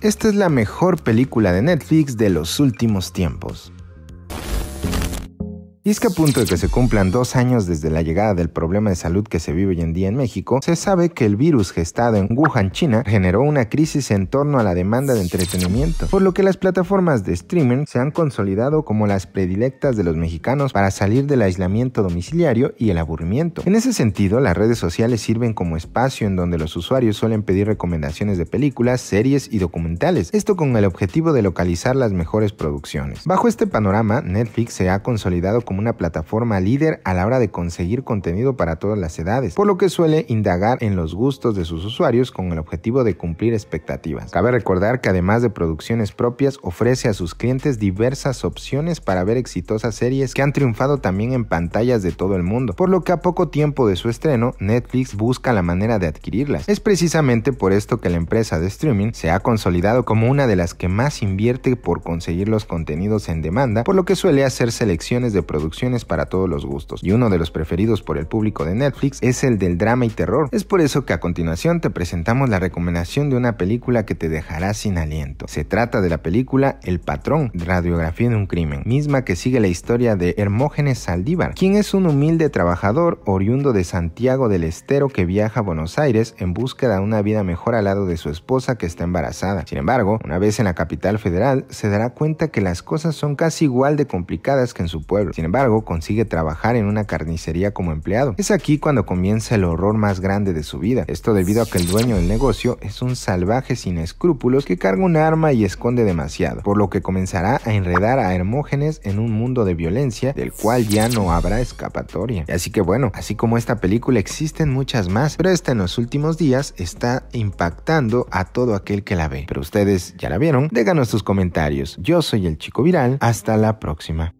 esta es la mejor película de Netflix de los últimos tiempos. Y es que a punto de que se cumplan dos años desde la llegada del problema de salud que se vive hoy en día en México, se sabe que el virus gestado en Wuhan, China, generó una crisis en torno a la demanda de entretenimiento, por lo que las plataformas de streaming se han consolidado como las predilectas de los mexicanos para salir del aislamiento domiciliario y el aburrimiento. En ese sentido, las redes sociales sirven como espacio en donde los usuarios suelen pedir recomendaciones de películas, series y documentales, esto con el objetivo de localizar las mejores producciones. Bajo este panorama, Netflix se ha consolidado como una plataforma líder a la hora de conseguir contenido para todas las edades, por lo que suele indagar en los gustos de sus usuarios con el objetivo de cumplir expectativas. Cabe recordar que además de producciones propias, ofrece a sus clientes diversas opciones para ver exitosas series que han triunfado también en pantallas de todo el mundo, por lo que a poco tiempo de su estreno, Netflix busca la manera de adquirirlas. Es precisamente por esto que la empresa de streaming se ha consolidado como una de las que más invierte por conseguir los contenidos en demanda, por lo que suele hacer selecciones de producciones para todos los gustos, y uno de los preferidos por el público de Netflix es el del drama y terror. Es por eso que a continuación te presentamos la recomendación de una película que te dejará sin aliento. Se trata de la película El Patrón, radiografía de un crimen, misma que sigue la historia de Hermógenes Saldívar, quien es un humilde trabajador oriundo de Santiago del Estero que viaja a Buenos Aires en búsqueda de una vida mejor al lado de su esposa que está embarazada. Sin embargo, una vez en la capital federal, se dará cuenta que las cosas son casi igual de complicadas que en su pueblo. Sin embargo, consigue trabajar en una carnicería como empleado. Es aquí cuando comienza el horror más grande de su vida. Esto debido a que el dueño del negocio es un salvaje sin escrúpulos que carga un arma y esconde demasiado, por lo que comenzará a enredar a Hermógenes en un mundo de violencia del cual ya no habrá escapatoria. Así que bueno, así como esta película existen muchas más, pero esta en los últimos días está impactando a todo aquel que la ve. Pero ustedes ya la vieron, déganos sus comentarios. Yo soy el chico viral, hasta la próxima.